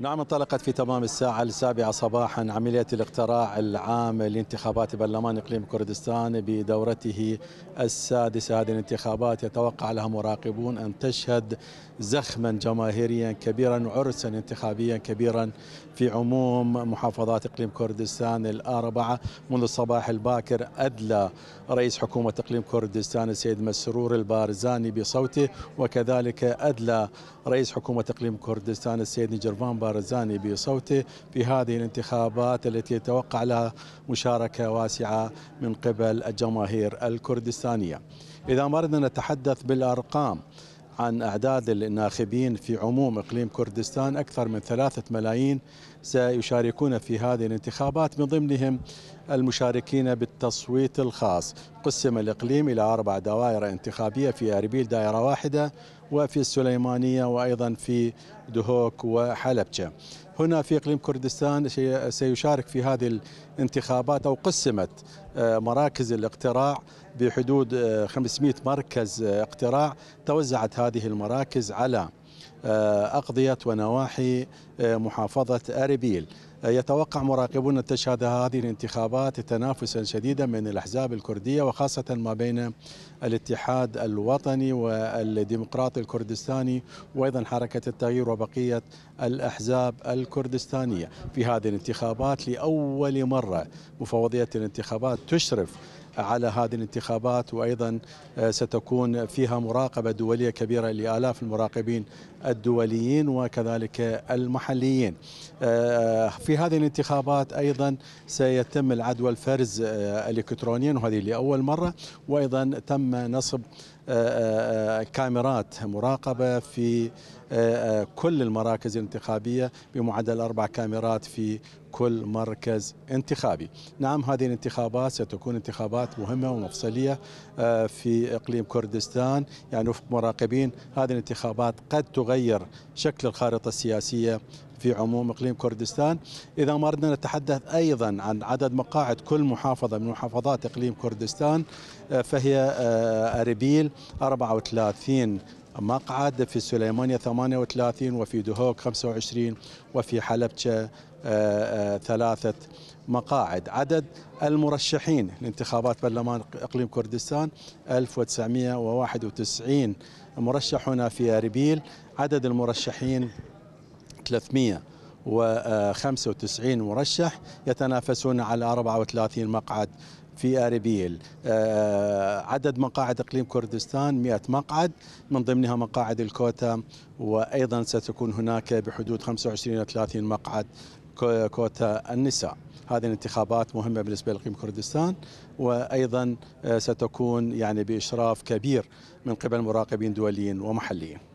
نعم انطلقت في تمام الساعة السابعة صباحا عملية الاقتراع العام لانتخابات برلمان إقليم كردستان بدورته السادسة هذه الانتخابات يتوقع لها مراقبون أن تشهد زخما جماهيريا كبيرا عرسا انتخابيا كبيرا في عموم محافظات إقليم كردستان الأربعة منذ الصباح الباكر أدلى رئيس حكومة إقليم كردستان السيد مسرور البارزاني بصوته وكذلك أدلى رئيس حكومة إقليم كردستان السيد نجرفان البارزاني بصوته في هذه الانتخابات التي يتوقع لها مشاركة واسعة من قبل الجماهير الكردستانية إذا ما أردنا نتحدث بالأرقام عن أعداد الناخبين في عموم إقليم كردستان أكثر من ثلاثة ملايين سيشاركون في هذه الانتخابات من ضمنهم المشاركين بالتصويت الخاص قسم الإقليم إلى أربع دوائر انتخابية في أربيل دائرة واحدة وفي السليمانية وأيضا في دهوك وحلبجة هنا في إقليم كردستان سيشارك في هذه الانتخابات أو قسمت آه، مراكز الاقتراع بحدود 500 آه، مركز آه، اقتراع توزعت هذه المراكز على آه، أقضية ونواحي آه، محافظة أربيل آه، يتوقع مراقبون تشهد هذه الانتخابات تنافسا شديدا من الأحزاب الكردية وخاصة ما بين الاتحاد الوطني والديمقراطي الكردستاني وأيضا حركة التغيير وبقية الأحزاب الكردستانية في هذه الانتخابات لأول مرة مفوضية الانتخابات تشرف على هذه الانتخابات وأيضا آه، ستكون فيها مراقبة دولية كبيرة لآلاف المراقبين الدوليين وكذلك المحليين آه، في هذه الانتخابات أيضا سيتم العدوى الفرز آه، الإلكترونيا وهذه لأول مرة وأيضا تم نصب كاميرات مراقبة في كل المراكز الانتخابية بمعدل أربع كاميرات في كل مركز انتخابي نعم هذه الانتخابات ستكون انتخابات مهمة ومفصلية آه، في إقليم كردستان يعني وفق مراقبين هذه الانتخابات قد تغير شكل الخارطة السياسية في عموم اقليم كردستان اذا ما اردنا نتحدث ايضا عن عدد مقاعد كل محافظه من محافظات اقليم كردستان آه، فهي آه، اربيل 34 مقعد في سليمانيا 38 وفي دهوك 25 وفي حلبشة آه، ثلاثة مقاعد عدد المرشحين لانتخابات برلمان إقليم كردستان 1991 مرشح هنا في أربيل عدد المرشحين 395 مرشح يتنافسون على 34 مقعد في اربيل آه، عدد مقاعد اقليم كردستان 100 مقعد من ضمنها مقاعد الكوتا وايضا ستكون هناك بحدود 25 الى 30 مقعد كوتا النساء هذه الانتخابات مهمه بالنسبه لاقليم كردستان وايضا آه، ستكون يعني باشراف كبير من قبل مراقبين دوليين ومحليين